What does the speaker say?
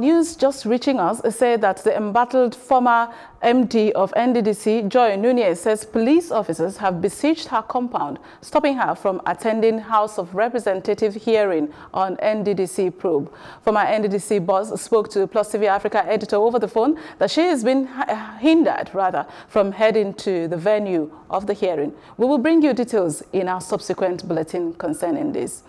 News just reaching us say that the embattled former MD of NDDC, Joy Nunez, says police officers have besieged her compound, stopping her from attending House of Representative hearing on NDDC probe. Former NDDC boss spoke to Plus TV Africa editor over the phone that she has been hindered, rather, from heading to the venue of the hearing. We will bring you details in our subsequent bulletin concerning this.